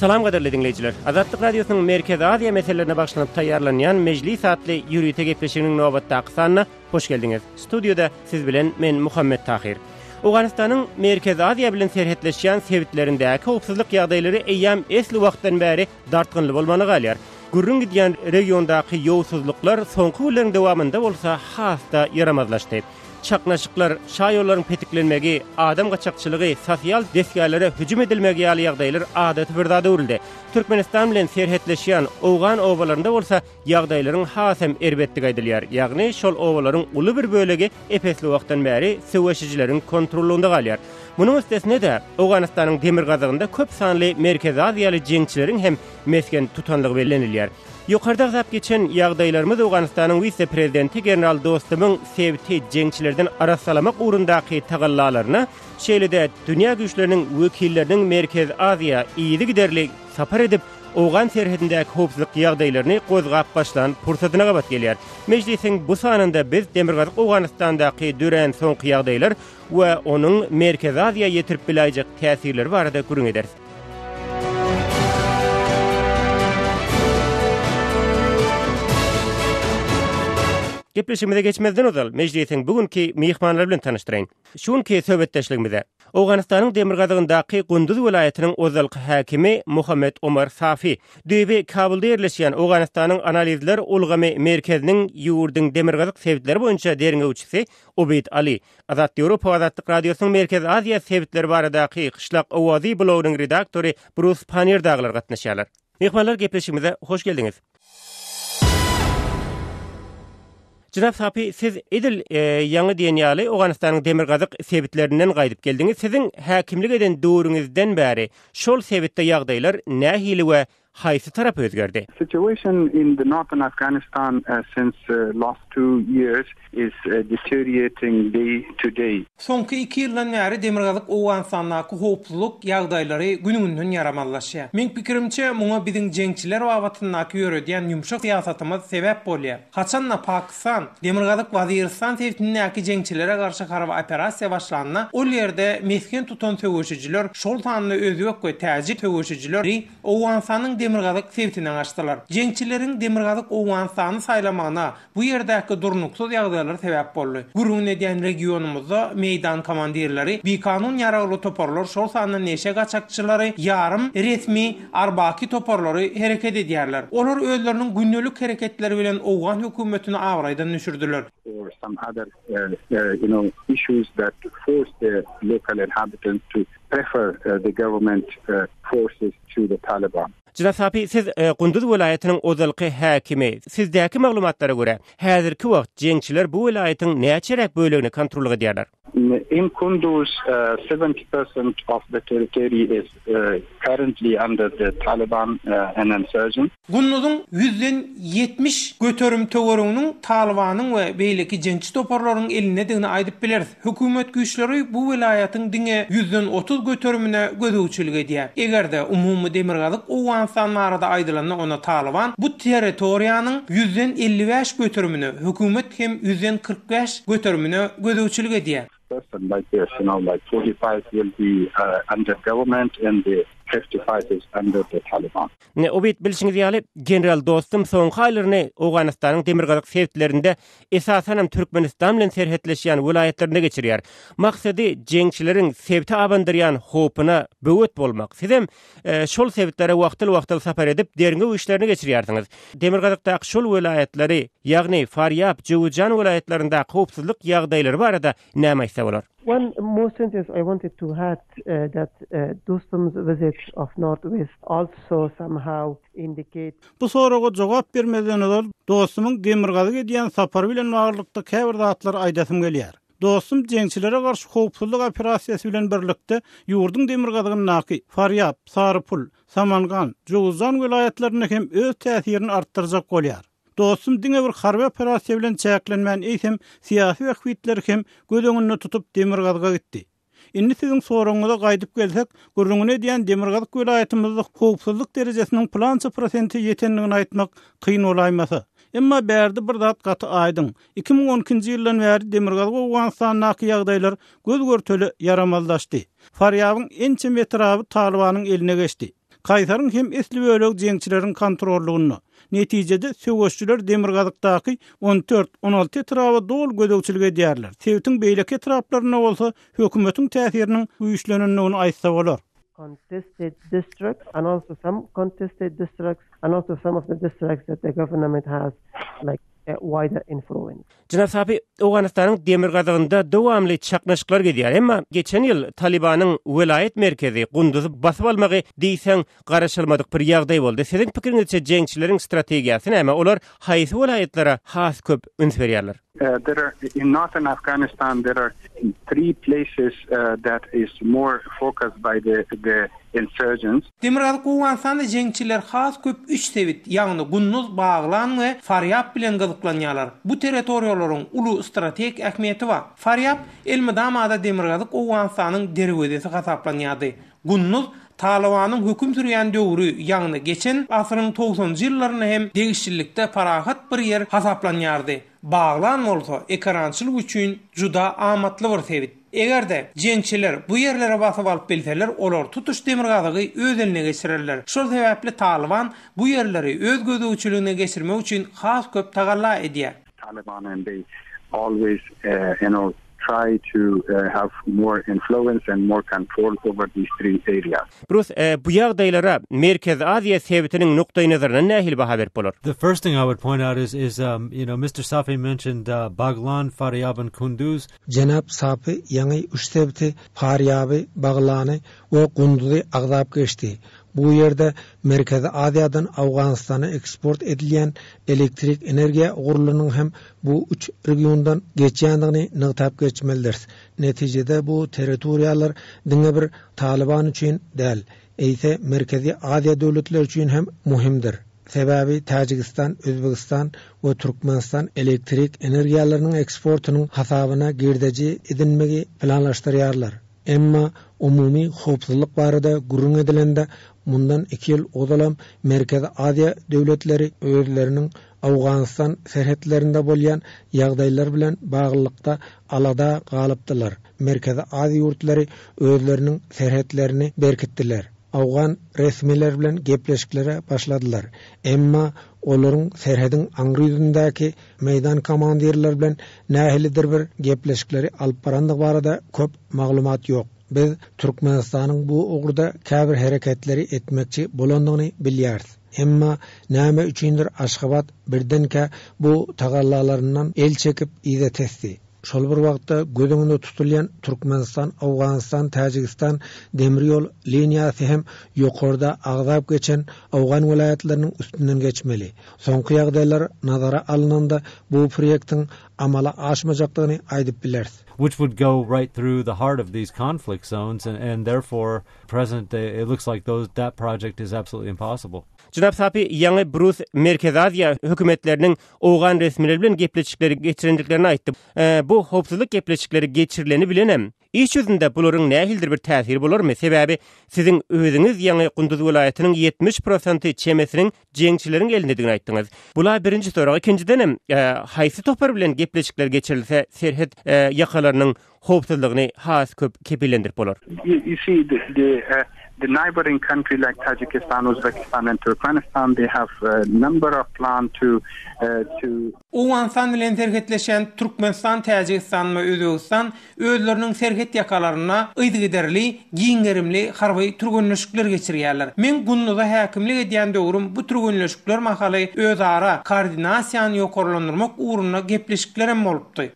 Salam gaderle dinleyiciler. Azatlyk radiosynyň merkezi Aziýa meselelerine bagşlanyp taýýarlanýan Mejlis hatly ýürüýte gepleşigini nobatda aksanyna hoş geldiňiz. Studiýoda siz bilen men Muhammed Tahir. Awganistanyň merkezi Aziýa bilen serhetleşýän sewitlerinde köpsüzlik ýagdaýlary eýäm esli wagtdan bäri dartgynly bolmagy galýar. Gürrüň diýen regiondaky ýowsuzlyklar soňky ýyllaryň dowamında bolsa, hasta ýaramazlaşdy. çaknaşıklar, şay yolların petiklenmegi, adam kaçakçılığı, sosyal defgalara hücum edilmegi yali yağdaylar adeti bir dada urildi. Türkmenistan bilen serhetleşiyan Oğan ovalarında olsa yağdayların hasem erbettik aydılyar. Yağni şol ovaların ulu bir bölüge epesli vaqtan bəri sivaşıcıların kontrolunda qalyar. Bunun müstesne de Oganistanın demir qazığında köp sanlı merkez aziyali cengçilerin hem mesken tutanlıq belenilyar. Yukarıda gzap geçen yağdaylarımız Uganistan'ın vise prezidenti general dostumun sevti cengçilerden arasalamak uğrundaki tağallalarına şeyle dünya güçlerinin vükillerinin merkez azia iyidi giderli sapar edip Oğan serhedindeki hopsızlık yağdaylarını kozgap başlan pursatına kapat geliyar. Meclisin bu sahanında biz Demirgazık Oğanistan'daki düren son yağdaylar ve onun merkez azia yetirip bilaycak tesirler var da kurun ederiz. Gepleşimide geçmezden ozal, meclisin bugünkü mihmanlar bilen tanıştırayın. Şunki sövbetteşlikmide, Oğanistan'ın demirgazı'n daqi Gunduz vilayetinin ozalq hakimi Muhammed Omar Safi, dövbe kabulde yerleşiyen Oğanistan'ın analizler olgami merkezinin yuvurdin demirgazıq sevitler boyunca derin uçisi Ubeid Ali. Azat Europa Azatlik Radiosu'n merkez Aziya sevitler bari daqi Xishlaq Ovazi Bulao'n redaktori Bruce Panir daqi Mihmanlar Gepleşimide, hoş geldiniz. Cenab Sapi siz edil e, yangı deniyali Oganistan'ın demir qazıq sebitlerinden qaydıp geldiniz. Sizin hakimlik eden doğrunizden bəri şol sebitte yağdaylar nə hili və haýsy tarap özgerdi. Situation in the northern Afghanistan uh, since uh, last two years is uh, deteriorating day to day. Sonky iki ýyldan näri demirgazyk owan sanlaky howpluluk ýagdaýlary günüňden ýaramallaşy. Men pikirimçe muňa biziň jeňçiler wagtyny akýöre diýen ýumşak ýasatymyz sebäp bolýar. Haçanla Pakistan demirgazyk wazirstan tertinine aki jeňçilere garşy garawa operasiýa başlanyna, o ýerde meskin tutan töwüşçiler şol tanly özüwek we täzi töwüşçiler owan sanyň demirgazak sebtinden açtılar. Cengçilerin demirgazak uvansanı saylamana bu yerdeki durnuksuz yağdaylar sebep bollu. Gurun edyen regionumuzda meydan komandirleri bi kanun yaralı toporlar şorsanın neşe kaçakçıları yarım resmi arbaki toporları hareket ediyerler. Onlar öllerinin günlülük hareketleri bilen uvan hükümetini avraydan düşürdüler. Jinasapi siz Qunduz e, vilayatynyň ozalqy häkimi. Sizdäki maglumatlara görä, häzirki wagt jeňçiler bu vilayatynyň näçe räk bölegini kontrolgä diýerler. in kunduz uh, 70 of the territory is uh, currently under the Taliban uh, and insurgent Gunnudun 100'den 70 götörüm töwörüňiň Talibanyň we beýleki jençi toparlaryň eline degini aýdyp biler. Hukumat güýçleri bu vilayatyň diňe 100'den 30 götörümine gödüwçülige diýer. Egerde umumy demirgalyk owansanlary da aýdylanda ona Taliban bu territoriýanyň 100'den 55 götörümini, hukumat hem 100'den 45 götörümini gödüwçülige diýer. person like this, you know, like 45 will be uh, under government and the 50 fighters under the Taliban. Ne obit bilşiňi diýeli General Dostum soňky aýlaryny Awganystanyň demirgalyk sertlerinde esasanam Türkmenistan bilen serhetleşýän welaýetlerinde geçirýär. Maksady jeňçileriň sebti abandyrýan howpuna böwet bolmak. Siz hem e, şol sebitlere wagtly wagtly safar edip derňe işlerini geçirýärdiňiz. Demirgalykda şol welaýetleri, ýagny Faryab, Jowjan welaýetlerinde howpsuzlyk ýagdaýlary barada näme aýtsa bolar? One more sentence I wanted to add uh, that uh, e, Dostum visit of Northwest also somehow indicate. Bu soruğa jogap bermeden olur. Dostumun Demirgazı gediyen sapar bilen varlıkta kevr dağıtları aydasım geliyer. Dostum cengçilere karşı hopsulluk operasyası bilen birlikte yurdun Demirgazı'nın naki, Faryab, Sarıpul, Samangan, Cuguzan vilayetlerine hem öz täsirini arttıracak goliyar. Dostum diňe bir harbi operasyası bilen çayaklanmayan eysem siyasi ve hvitler hem gödöngünü tutup Demirgazı'a gitdi. Indi sizin soranyňyza gaýdyp gelsek, gürrüňine diýen Demirgazyk welaýatymyzda howpsuzlyk derecesinin plansa prosenti ýeteniligini aýtmak kyn bolaýmasa. Emma berdi bir dat gaty aýdyň. 2012 njy ýyldan beri Demirgazyk Awganistan naky ýagdaýlar göz görtüli yaramazlaşdy. Faryabyň ençe eline geçdi. Kaytarın hem esli bölek jeňçileriň kontrollugyny. Netijede söwgüşçüler demirgazykdaky 14-16 trawa dol gödökçülige diýerler. Tewtiň beýleki traplaryna bolsa hökümetiň täsiriniň güýçlenenini aýtsa bolar. contested districts and also some contested districts and also some of the districts that the government has like E, wider influence. Jinab Sabi, Afghanistan demir gazagında dowamly çaqnaşyklar gedýär, emma geçen ýyl Taliban'ın welaýet merkezi Qunduz basyp almagy diýsen garaşylmadyk bir ýagdaý boldy. Sizin pikiriňçe jeňçileriň strategiýasy näme? Olar haýsy welaýetlere has köp ünsi uh, there are in northern afghanistan there are three places uh, that is more focused by the the insurgents Demiral Kuwan sanı has köp 3 tevit yağını gunnuz bağlan we Faryab bilen gılıqlanyalar bu territoriyaların ulu strateg ähmiýeti bar Faryab Elmidamada Demiralık Kuwan sanın derwedesi gataplanyady Gunnuz Talawanyň hökm sürýän döwri ýagny geçen asyryň 90-njy ýyllaryna hem degişçilikde parahat bir ýer hasaplanýardy. Baglan bolsa ekrançylyk üçin juda amatly bir sebit. Egerde jençiler bu yerlere basıp alıp bilseler, olor tutuş demir gazığı öz eline geçirirler. Şol sebeple Taliban bu yerleri öz gözü geçirmek üçin has köp tagalla ediyor. Taliban always, you e, know, try to uh, have more influence and more control over these three areas. Bruce, uh, bu yağdaylara Merkez Aziya Sevitinin noktayı nazarına baha The first point is, Mr. Um, Safi mentioned uh, Baglan, Faryab Kunduz. Cenab Safi, bu yerda markaziy osiyodan afg'onistonga eksport etilgan elektrik energiya g'urlining ham bu uch regiondan geçyanligini niqtab geçmelidir natijada bu territoriyalar dinga bir taliban uchun dal ayta markaziy osiyo davlatlar uchun ham muhimdir sababi tojikiston o'zbekiston va turkmaniston elektrik energiyalarining eksportining hasabini gerdaji idinmigi planlashtiryarlar ammo umumiy xavfsizlik borida gurung edilanda Mundan 2 ýyl odalam Merkezi aziya döwletleri öýlerining Awganistan serhetlerinde bolýan ýagdaýlar bilen baglylykda alada galypdylar. Merkezi Aziýa ýurtlary öýlerining serhetlerini berkitdiler. Awgan resmiler bilen gepleşiklere başladylar. Emma olaryň serhediň angryzyndaky meýdan komandirler bilen nähilidir bir gepleşikleri alparandyg barada köp maglumat ýok. biz turkmanistonning bu o'g'rida kabir harakatlari etmoqchi bo'lganligini bilyardi ammo nima uchundir ashxobod birdanka bu tag'allalaridan el chekib ida tesdi shol bir vaqtda go'dingda tutilgan turkmaniston afg'oniston tojikiston demiryo'l liniyasi ham yuqorida ag'dab kechan afg'on viloyatlarining ustidan geçmeli. so'nggi yag'daylar nazara alinanda bu proyektning amali oshmajaqligini aytib bilardi which would go right through the heart of these conflict zones, and, and therefore, present day, uh, it looks like those that project is absolutely impossible. Cənab Tapi, Yangi Brus Merkezadiya hökumətlərinin oğan resmiləri bilen gepleşikləri geçirendiklerini aytdı. E, bu hopsuzluk gepleşikləri geçirileni bilenem. Iş yüzünde bulurun nähildir bir täsir bolarmy? Sebäbi siziň özüňiz ýaňy Gündüz welaýatynyň 70% çemesiniň jeňçileriniň elinde diýip aýtdyňyz. Bula birinji sorag, ikinji denem, haýsy topar bilen gepleşikler geçirilse serhet e, ýakalarynyň hopsuzlygyny has köp kepilendirip bolar. de e, the neighboring country like Tajikistan Uzbekistan and Turkmenistan they have a number of plan to uh, to O wan sanlen terhetleşen Turkmenistan Tajikistan we Uzbekistan özlerinin serhet yakalarına ıdıgıderli giyingerimli harvay turgönüşükler geçirýärler. Men gunnuda häkimlik edýän döwrüm bu turgönüşükler mahaly öz ara koordinasiýany ýokarlandyrmak uruna gepleşikler hem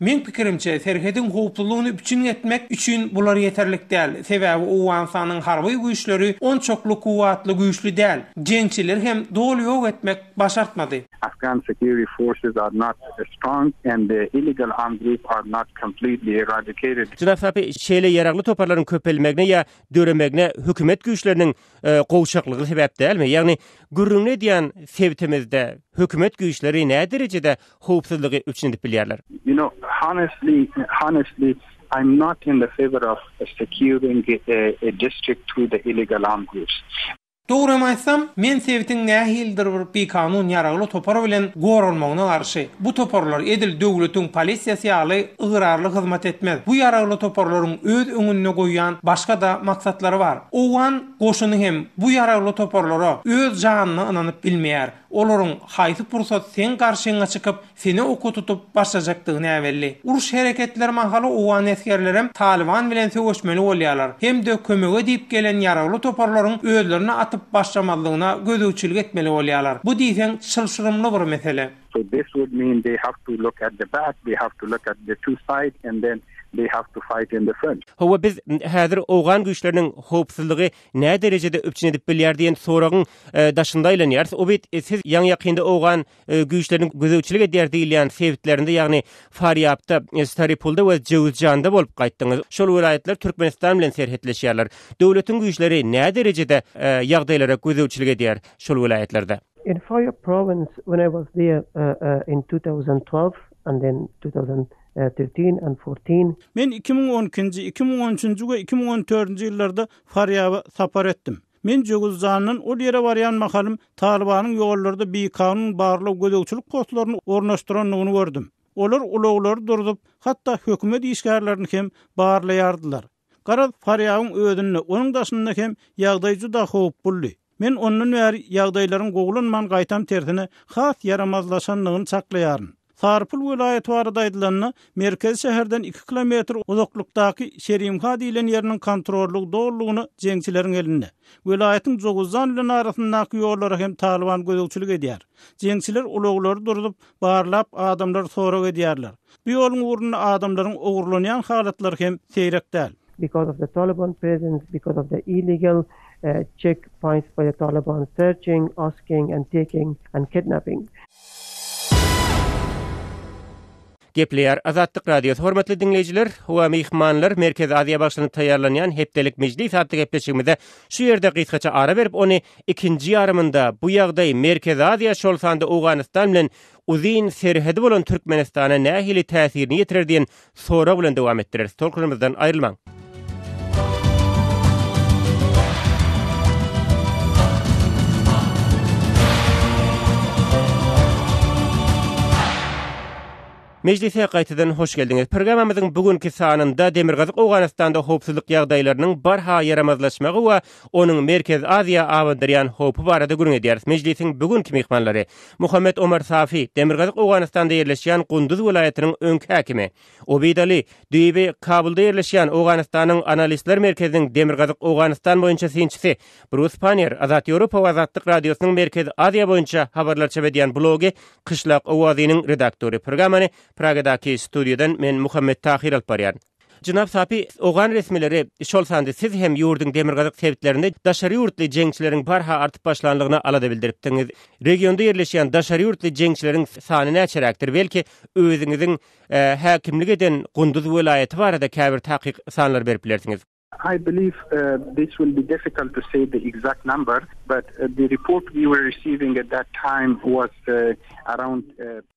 Men pikirimçe serhetin hukuklugyny üçin etmek üçin bular yeterlik däl. Sebäbi o wan sanyň harvay güçleri on çoklu kuvvetli güçlü değil. Gençiler hem dolu yok etmek başartmadı. Afghan security forces are not strong and the illegal armed group are not completely eradicated. Cinaf Rabi, şeyle yaraklı toparların köpelmekine ya dörmekine hükümet güçlerinin e, kovuşaklığı sebep değil mi? Yani gürrünü diyen sevtimizde hükümet güçleri ne derecede hupsuzluğu üçün dipilyarlar? You know, honestly honestly I'm not in the favor of securing a, eh, a district to the illegal armed groups. Dogram aýsam, men sewitin nähildir bir kanun ýaragly topar bilen gorulmagyna garşy. Bu toparlar edil döwletiň polisiýasy ýaly ygrarly hyzmat etmez. Bu ýaragly toparlaryň öz öňünde goýan başga da maksatlary bar. Owan goşuny hem bu ýaragly toparlara öz janyny ananyp bilmeýär. olorun haytı pursat sen qarşıyna çıkıp seni oku tutup başlayacaktı ne evelli. Urş hareketler mahalı uvan eskerlerim Taliban bilen sevişmeli olyalar. Hem de kömüge deyip gelen yaralı toparların öğüdlerine atıp başlamadlığına gözü uçilg etmeli olyalar. Bu diyen çılsırımlı bir mesele. So this would mean they have to look at the back, they have to look at the two sides and then they have to fight in the front. Howa biz hazir oğan güýçleriniň howpsuzlygy nä derejede öpçün edip bilýär diýen soragyň e, daşynda aýlanýar. O bit e, siz ýan ýakynda oğan e, güýçleriniň güzeçlige derdi ýalyň sebitlerinde, ýagny Faryabda, Staripolda we Jewzjanda bolup gaýtdyňyz. Şol welaýetler Türkmenistan bilen serhetleşýärler. Döwletiň güýçleri nä derejede ýagdaýlara güzeçlige diýär şol welaýetlerde. In Faryab province when I was there uh, uh, in 2012 and then 2000 E, Men 2012-nji, 2013-nji we 2014-nji ýyllarda Faryaba sapar etdim. Men Jogulzanyň ol ýere barýan mahalym Talibanyň ýollarynda bir kanun barlaw gödäkçilik postlaryny ornaşdyranyny gördüm. Olar ulaglary durdup, hatda hökümet işgärlerini hem barlaýardylar. Qara Faryabyň özünni, onuň daşyndaky hem ýagdaý da howp bulli. Men onuň ýagdaýlaryny goglanman gaýtam tertini hat yaramazlaşanlygyny saklaýaryn. Sarpul vilayet varada merkez şehirden 2 kilometr uzaklıktaki Şerimha dilen yerinin kontrolluk doğruluğunu cengçilerin elinde. Vilayetin Zoguzan ile narasındaki yolları hem Taliban gözükçülük ediyar. Cengçiler uluğuları durdup, bağırlap adamları sorak ediyarlar. Bir yolun uğruna adamların uğurlanyan halatları hem seyrek değil. Because of the Taliban presence, because of the illegal uh, checkpoints by the Taliban searching, asking and taking and kidnapping. Gepleyer Azadlyk Radiosu hormatly dinleyijiler, we mehmanlar Merkez Aziýa başlany taýýarlanýan hepdelik mejlis hatda gepleşigimizde şu ýerde gysgaça ara berip ony ikinji ýarymynda bu ýagdaý Merkez Aziýa şolsanda Awganistan bilen uzyn Serhed bolan Türkmenistana nähili täsirini ýetirer diýen sora bilen dowam etdirer. Tolkunymyzdan aýrylmaň. Mejlisä gaýtadan hoş geldiňiz. Programmamyzyň bugünkü sanynda demir gazyk Awganistanda howpsuzlyk barha bar ha ýaramazlaşmagy we onuň Merkez Aziýa Awdaryan howpy barada gurun edýäris. Mejlisiň bugünkü mehmanlary: Muhammed Omar Safi, demir gazyk Awganistanda ýerleşýän Gunduz welaýatynyň öňkü Obid Obidali Düýbe Kabulda ýerleşýän Awganistanyň analistler Merkezinin demir gazyk Awganistan boýunça Bruce Panier, Azad Ýewropa we Azadlyk radiosynyň Merkez Aziýa boýunça habarlar çebedýän blogi Qyşlaq Awazynyň redaktory programmany Pragadaki studiyadan men Muhammed Tahir Alparyan. Cenab сапи, oğan resmileri şol санды siz hem yurdun demirgazık sebitlerinde daşarı yurtlu cengçilerin barha artıp başlanlığına ala da bildiriptiniz. Regionda yerleşiyen daşarı yurtlu cengçilerin sani ne açaraktır? Belki özünüzün e, hakimlik тахик gunduz vilayeti da kabir takik sanlar I believe uh, this will be difficult to say the exact number, but uh, the report we were receiving at that time was uh, around...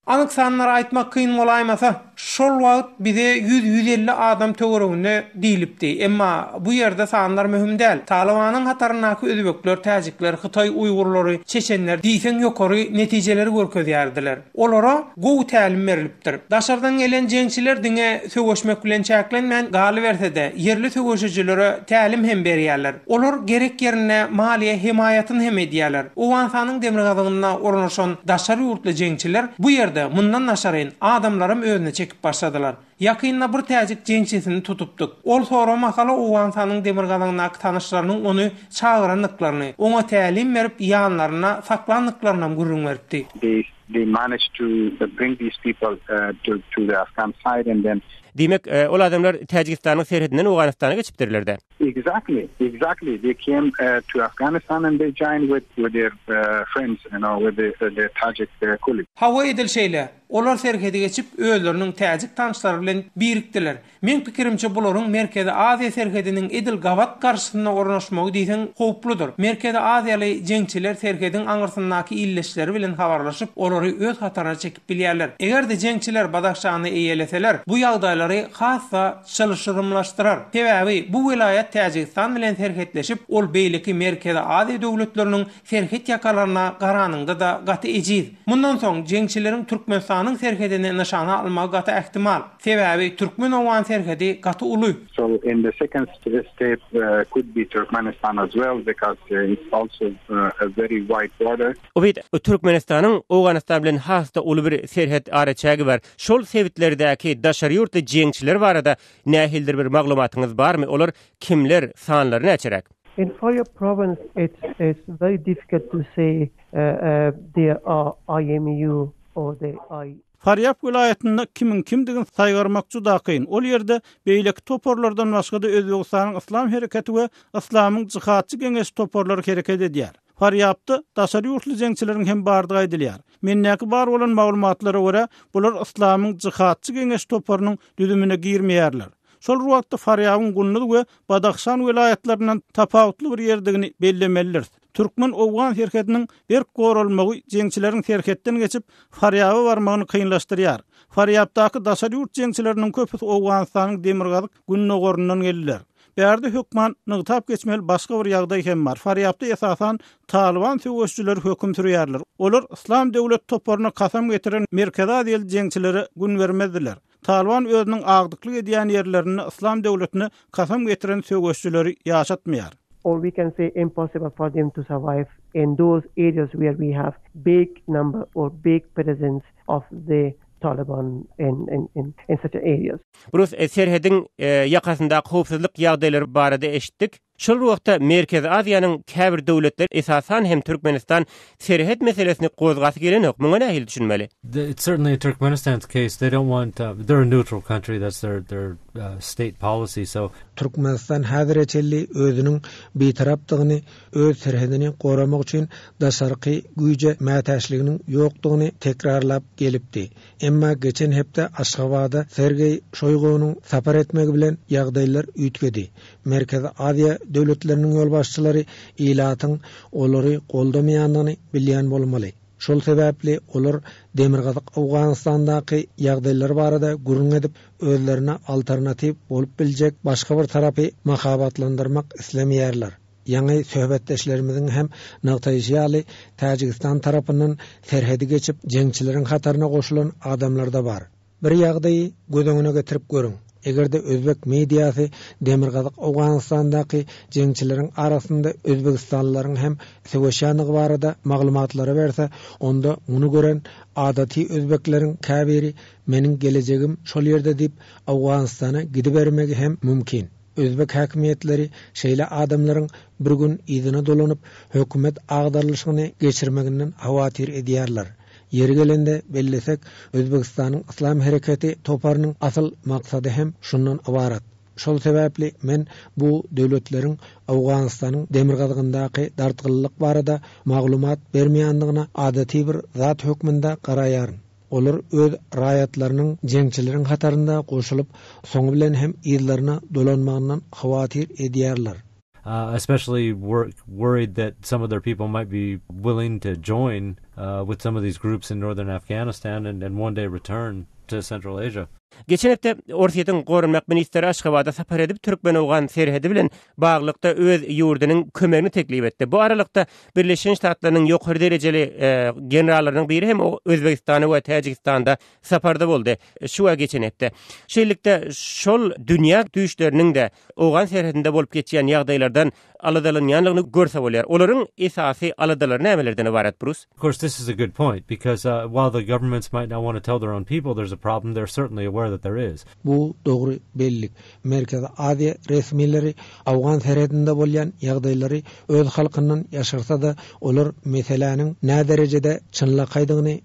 Alexander uh, Anık sanlar kıyın olaymasa, şol vaat bize 100-150 adam tövrüğünü dilipdi, Emma bu yerde sanlar möhümdel. değil. Talavanın hatarınakı özbekler, tazikler, Hıtay Uygurları, Çeçenler, diysen yukarı neticeleri görköz yerdiler. Olara gov təlim veriliptir. Daşardan gelen cençiler dine sövüşmek bilen çəklenmen, galiverse de yerli sövüşücü ýetirijilere täälim hem berýärler. Olar gerek ýerine maliýe himayatyny hem edýärler. O wansanyň demirgazlygyna daşary ýurtly jeňçiler bu ýerde mundan aşaryň adamlaryny öwrenip çekip başladylar. Yakynna bir täzik jençesini tutupdyk. Ol sorag masala uwan sanyň demir galanyna tanışlarynyň ony çağıranlyklaryny, oňa tälim berip ýanlaryna saklanlyklaryny gurrun berdi. They managed to bring these people uh, to to the Afghan side and then Demek e, ol adamlar Tacikistan'ın serhedinden Afganistan'a geçiptirler de. Exactly, exactly. They came uh, to Afghanistan and they joined with with their uh, friends and with their Tajik Tacik colleagues. Hava edil şeyle, Olar Serhedi geçip öllerinin Täjik tanışları bilen biriktiler. Men pikirimçe bulorun merkezi aziya Serhedinin Edil Qavak qarşısını ornaşmaq diýen howpludur. Merkezi Azi alle jengçiler Serhedin illeşleri bilen hawaralaşyp öz hatarına çekip bilerler. Eger de jengçiler eýeleseler, bu ýagdaýlary xassa çylşyrymlaşdyrar. Täwäbi bu vilayet Täjik tan bilen ol beýligi merkezi Azi döwletleriniň serhet ýaýalaryna garanyňda da gat eçil. Mundan soň jengçilerin türkmen awanyň serhedini nişana almak gaty ähtimal. Sebäbi türkmen awan serhedi gaty uly. So in the second state uh, could be Turkmenistan as well because uh, it's also uh, a very wide border. Obi Türkmenistanyň Awganistan bilen hasda uly bir serhet araçagy bar. Şol sevitlerdeki daşar ýurtda jeňçiler barada nähildir bir maglumatyňyz barmy? Olar kimler, sanlary açarak? In Faryab province, it's, it's very difficult to say uh, uh, there are uh, IMU Ode Faryab vilayetinde kimin kimdigin saygarmakçu da kıyın. Ol yerde beylek toporlardan başka da Özbekistan'ın İslam hareketi ve İslam'ın cihatçı genes toporları hareket ediyar. Faryab'da dasarı yurtlu zengçilerin hem bağırdığı ediliyar. Minnaki bar olan mağlumatlara göre bular İslam'ın cihatçı genes toporunun düdümüne girmeyerler. Sol ruhatta Faryab'ın gunnudu ve Badaksan vilayetlerinden tapavutlu bir yerdigini bellemelirdi. Türkmen owgan ferhetiniň berk gorulmagy jeňçileriň ferhetden geçip Faryaba barmagyny kynlaşdyryar. Faryaptaky daşary ýurt jeňçileriniň köpüs owgan demirgazyk demirgalyk günnä gorundan geldiler. Berdi hukman nıgtap geçmel başga bir ýagda hem bar. Faryapda esasan Talwan töwüşçüler hökm sürýärler. Olar Islam döwlet toparyna kasam getiren merkeza diýil jeňçilere gün bermediler. Talwan öýüniň agdyklyk edýän ýerlerini İslam devletini kasam getiren töwüşçüler ýaşatmaýar. or we can say impossible for them to survive in those areas where we have big number or big presence of the Taliban in, in, in, in such areas. yakasında barada eşittik. Şol wagtda Merkez Aziýanyň käbir döwletleri esasan hem Türkmenistan serhet meselesini gozgaty gelen ok. Muňa näme düşünmeli? It's certainly Turkmenistan's case they don't want uh, they're a neutral country that's their their uh, state policy so Turkmenistan häzirki özüniň beýtarapdygyny, öz serhetini goramak üçin da şarqy güýje mätäçliginiň ýokdugyny tekrarlap gelipdi. Emma geçen hepde Aşgabatda Sergey Şoygowyň sapar etmegi bilen ýagdaýlar üýtgedi. Merkez aziya döwletleriniň ýolbaşçylary başçylary ilatyň olary goldamaýanyny bilýän bolmaly. Şol sebäpli olar Demirgazyk Awganistandaky ýagdaýlar barada gurun edip alternativ bolup biljek başga bir tarapy mahabatlandyrmak islemeýärler. Ýa-ni söhbetdeşlerimiziň hem Nagtaýyşyaly Täjikistan tarapynyň serhedi geçip jeňçilerin hatarına goşulan adamlar da bar. Bir ýagdaýy gödöňüne getirip görüň. Egerde özbek mediyasi demirgazyk Awganistandaky jeňçileriň arasynda özbekistanlylaryň hem sewaşanyg barada maglumatlary berse, onda muny gören adaty özbekleriň käbiri meniň gelejegim şol ýerde dip Awganistana gidip bermegi hem mümkin. Özbek hakimiyetleri şeýle adamlaryň bir gün izine dolanyp hökümet agdarlyşyny geçirmeginden hawatir edýärler. Yeri gelende bellesek Özbekistan'ın İslam hareketi toparının asıl maksadı hem şundan avarat. Şol sebeple men bu devletlerin Afganistan'ın demirgazgındaki dartgıllık barada maglumat bermeyandığına adeti bir zat hükmünde karayarın. Olur öz rayatlarının cengçilerin hatarında koşulup son bilen hem idlarına dolanmağından havatir ediyarlar. uh, especially wor- worried that some of their people might be willing to join uh, with some of these groups in northern Afghanistan and, and one day return to Central Asia. Geçen hepte Orsiyetin Qorunmaq Ministeri Ashgabada sapar edip Türkmen oğan serhedi bilen bağlıqta öz yurdinin kömerini teklif etdi. Bu aralıkta, Birleşen Ştatlarının yokur dereceli e, biri hem o Özbekistanı ve saparda boldi. Şua geçen hepte. Şeylikte şol dünya düyüşlerinin de oğan serhedinde bolp geçiyen yağdaylardan aladalaryň ýanlygyny görse bolýar. Olaryň esasy aladalary nämelerden ibaret bolýar? Of course this is a good point because uh, while the governments might not want to tell their own people there's problem Bu dogry bellik. resmileri awgan bolýan öz halkynyň da olar nä derejede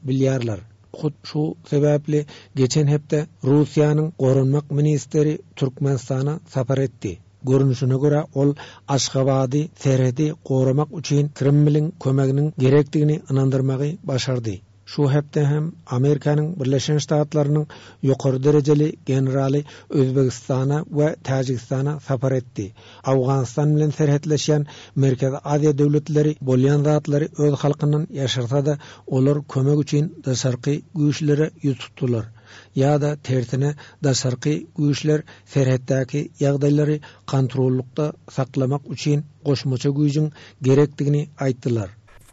bilýärler. Hut şu sebäpli geçen hepde Russiýanyň gorunmak ministri Türkmenistana sapar etdi. Görünüşüne göre ol Aşkabadi, Ferhidi, Korumak için Kremlin kömeğinin gerektiğini inandırmayı başardı. Şu hepte hem Amerika'nın Birleşen Ştaatlarının yukur dereceli generali Özbekistan'a ve Tacikistan'a sapar etti. Afganistan bilen serhetleşen Merkez Adiya devletleri, Bolyan dağıtları öz halkının yaşarsa da olur kömek için dışarıkı güçlere yututtular. ýa da tertini da sarqy güýçler ferhetdäki ýagdaýlary kontrollukda saklamak üçin goşmaça güýjüň gerekdigini aýtdylar.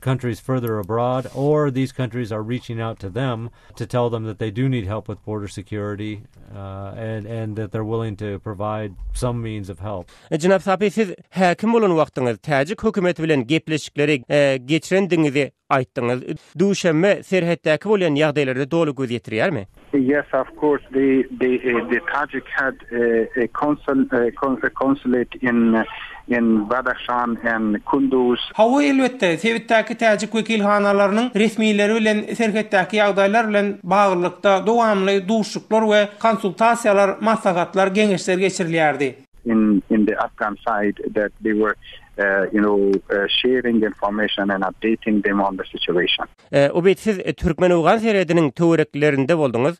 countries further abroad or these countries are reaching out to them to tell them that they do need help with border security uh, and and that they're willing to provide some means of help. Ejnab sapisi hakim bolan wagtyňyz täjik hökümet bilen gepleşikleri e, geçirendiňizi aýtdyňyz. Düşenme serhetdäki bolan ýagdaýlarda doly göz ýetirýärmi? Yes, of course, the the uh, the Tajik had a, uh, a consul a uh, cons a consulate in in Badakhshan and Kunduz. How will it be? Have it the Kukil Hanalarning resmiyler bilen serhetdäki ýagdaýlar bilen baglykda dowamly duşuklar we konsultasiýalar, maslahatlar, geňeşler geçirilýärdi. In in the Afghan side that they were Eh, you know uh, sharing information and updating them on the situation. Obet eh, siz Türkmen uğan seredinin töwreklerinde boldunuz.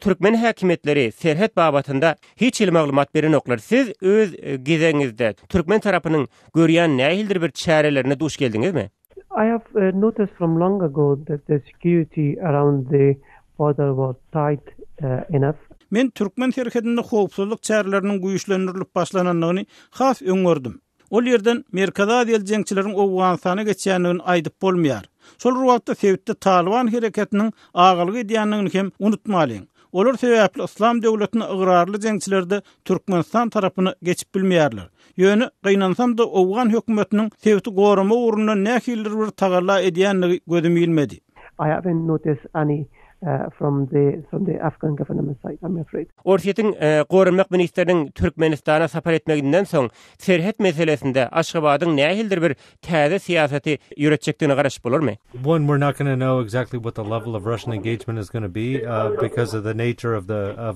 Türkmen häkimetleri serhet babatında hiç il maglumat beren oklar. Siz öz gezeňizde Türkmen tarapynyň görýän näildir bir çärelerine duş geldiniz mi? I have uh, noticed from long ago that the security around the border was tight uh, enough. Men Türkmen terhedinde howpsuzlyk çärelerini güýçlendirilip başlananlygyny haf öňürdim. Ol yerden Merkada diýil jeňçileriň owgan sany geçýänligini aýdyp bolmaýar. Şol wagtda Sewitde Taliban hereketiniň agalygy diýenligini hem unutmalyň. Olar sebäpli İslam döwletini ygrarly jeňçilerde Türkmenistan tarapyny geçip bilmeýärler. Ýöni gynansam da owgan hökümetiniň Sewitde goramy urunyna näkiller bir tagalla edýänligi gözüm ilmedi. I have noticed any E, from the from the Afghan government side I'm afraid. Ortiyetin qorunmaq e, ministrinin Türkmenistana sapar etmeginden soň serhet meselesinde bir täze siýasaty ýöretjekdigine garaş bolarmy? One we're not going know exactly what the level of Russian engagement is going be uh, because of the nature of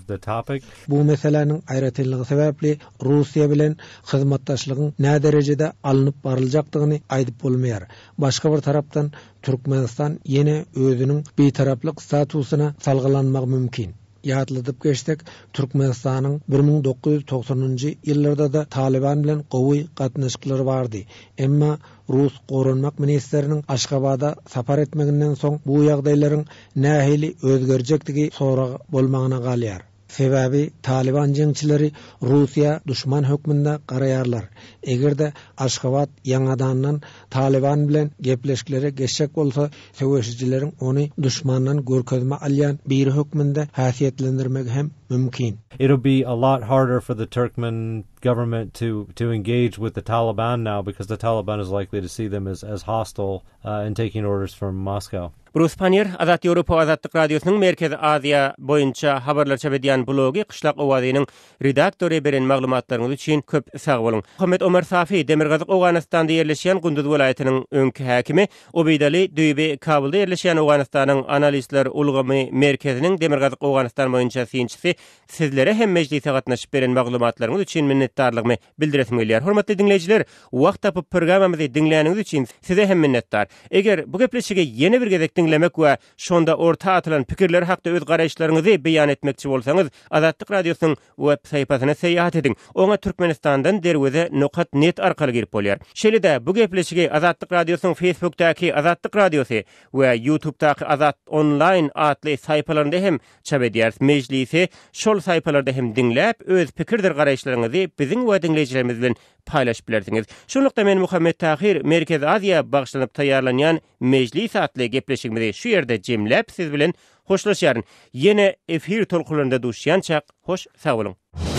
the topic. Bu meselelerin ayrıtlığı sebeple Rusya bilen hizmetdaşlığın ne derecede alınıp barılacaktığını aydıp bolmayar. Başka bir taraftan turkmaniston yana özünün betaraflik statusini salg'ilanmoq mumkin yodlatib kechdik turkmanistonning 1990. ming to'qqiz da Taliban bilen qovuy qatnashqilari bordi Emma rus qo'rinmoq ministrining ashxabada sapar etmeginden so'ng bu yog'daylarning nahili o'zgarjakdigi so'roq bo'lmag'ini g'alyar Sebäbi Taliban jeňçileri Russiýa düşman hökmünde garaýarlar. Egerde Aşgabat ýangadanyň Taliban bilen gepleşiklere geçsek bolsa, söwüşçileriň ony düşmandan görkezme alýan bir hökmünde häsiýetlendirmek hem mümkin. It be a lot harder for the Turkmen government to to engage with the Taliban now because the Taliban is likely to see them as as hostile uh, and taking orders from Moscow. Bruce Panier Azat Yoropa Azatlık Radiosynyň merkezi Aziýa boýunça habarlar çap Blogi, blogy Qışlaq Owadynyň redaktory beren maglumatlaryňyz üçin köp sag boluň. Hormat Ömer Safi Demirgazyk Oganistan'da ýerleşýän Gündüz welaýatynyň öňkü Hakimi, o beýdeli Kabulda ýerleşýän Owganystanyň analistler ulgamy merkeziniň Demirgazyk Oganistan boýunça synçysy sizlere hem mejlisde gatnaşyp beren maglumatlaryňyz üçin minnetdarlygymy bildiresim gelýär. Hormatly dinleýijiler, wagt tapyp programamızı dinleýäniňiz üçin size hem minnetdar. Eger bu gepleşige ýene bir gezek dinlemek we şonda orta atılan pikirler hakda öz garaýşlaryňyzy beýan etmekçi bolsaňyz, Azatlyk radiosynyň web sahypasyna seýahat ediň. Oňa Türkmenistandan derwede nokat net arkaly girip bolýar. Şeýle bu gepleşigi Azatlyk radiosynyň Facebookdaky Azatlyk radiosy we YouTube-daky Azat online atly sahypalarynda hem çap Mejlisi şol sahypalarda hem dinläp öz pikirdir garaýşlaryňyzy biziň we dinleýijilerimiz bilen paylaş bilerdiniz. Şunlukta men Muhammed Tahir, Merkez Aziya bağışlanıp tayarlanyan meclis atlı gepleşikmizi şu yerde cimlep siz bilin hoşlaşyarın. Yine efir tolkularında duşyan çak, hoş sağ olun.